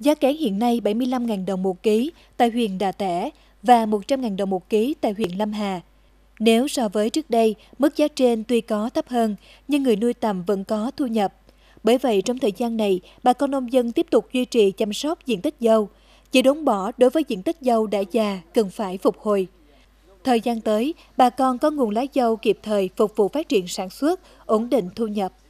Giá kén hiện nay 75.000 đồng một ký tại huyện Đà Tẻ và 100.000 đồng một ký tại huyện Lâm Hà. Nếu so với trước đây, mức giá trên tuy có thấp hơn, nhưng người nuôi tầm vẫn có thu nhập. Bởi vậy, trong thời gian này, bà con nông dân tiếp tục duy trì chăm sóc diện tích dâu. Chỉ đốn bỏ đối với diện tích dâu đã già cần phải phục hồi. Thời gian tới, bà con có nguồn lá dâu kịp thời phục vụ phát triển sản xuất, ổn định thu nhập.